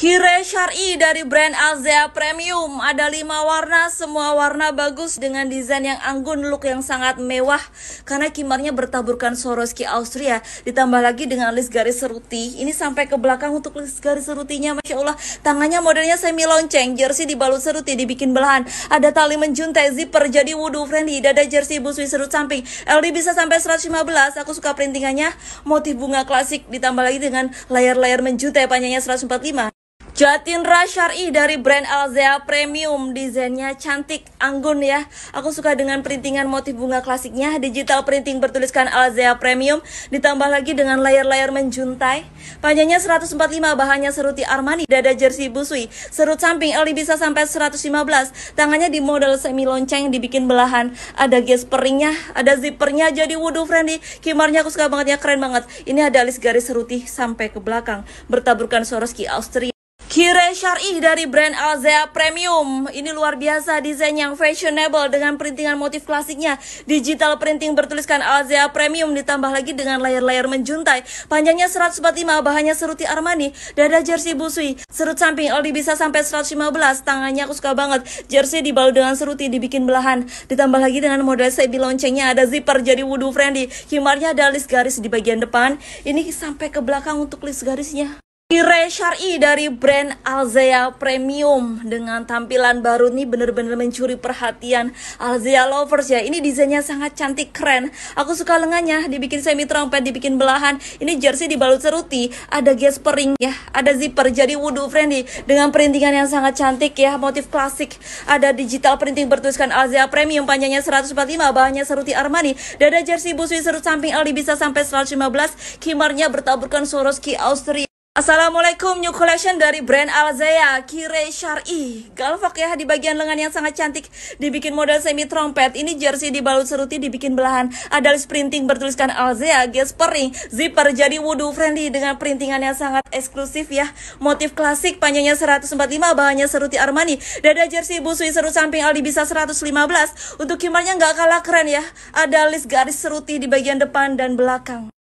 Kire shari dari brand Alzea Premium ada lima warna, semua warna bagus dengan desain yang anggun, look yang sangat mewah karena kimarnya bertaburkan Swarovski Austria ditambah lagi dengan list garis seruti. Ini sampai ke belakang untuk list garis serutinya, masya Allah. Tangannya modelnya semi lonceng, jersey dibalut seruti, dibikin belahan. Ada tali menjuntai, zipper jadi wudhu friendly, dada jersey busui serut samping. LD bisa sampai 115. Aku suka printingannya, motif bunga klasik ditambah lagi dengan layar-layar menjuntai panjangnya 145. Jatin Rasyari dari brand Alzea Premium Desainnya cantik, anggun ya Aku suka dengan printingan motif bunga klasiknya Digital printing bertuliskan Alzea Premium Ditambah lagi dengan layar-layar menjuntai Panjangnya 145, bahannya seruti Armani Dada jersey busui Serut samping Eli bisa sampai 115 Tangannya di model semi lonceng dibikin belahan Ada gesperingnya, ada zippernya Jadi wudhu friendly Kimarnya aku suka banget ya, keren banget Ini ada alis garis seruti sampai ke belakang Bertaburkan Swarovski Austria Kire Syari dari brand Alzea Premium. Ini luar biasa desain yang fashionable dengan printingan motif klasiknya. Digital printing bertuliskan Alzea Premium ditambah lagi dengan layar-layar menjuntai. Panjangnya 145, bahannya seruti Armani, dada jersey busui, serut samping Aldi bisa sampai 115. Tangannya aku suka banget. Jersey dibalut dengan seruti dibikin belahan. Ditambah lagi dengan model sebi loncengnya ada zipper jadi wudhu friendly. Himarnya ada list garis di bagian depan. Ini sampai ke belakang untuk list garisnya. Ire Shari dari brand Alzea Premium dengan tampilan baru ini bener-bener mencuri perhatian Alzea lovers ya. Ini desainnya sangat cantik keren. Aku suka lengannya, dibikin semi trompet, dibikin belahan. Ini jersey dibalut seruti, ada gaspering ya, ada zipper jadi wudu friendly dengan perintingan yang sangat cantik ya, motif klasik. Ada digital printing bertuliskan Alzea Premium panjangnya 145, bahannya seruti Armani. Dada jersey busui serut samping Ali bisa sampai 115, kimarnya bertaburkan Swarovski Austria. Assalamualaikum new collection dari brand Alzea Kire Syari Galvok ya di bagian lengan yang sangat cantik Dibikin model semi trompet Ini jersey dibalut seruti dibikin belahan Ada list printing bertuliskan Alzea Gaspering Zipper jadi wudu friendly Dengan printingan yang sangat eksklusif ya Motif klasik panjangnya 145 Bahannya seruti Armani Dada jersey busui seru samping Aldi bisa 115 Untuk kimarnya nggak kalah keren ya Ada list garis seruti di bagian depan dan belakang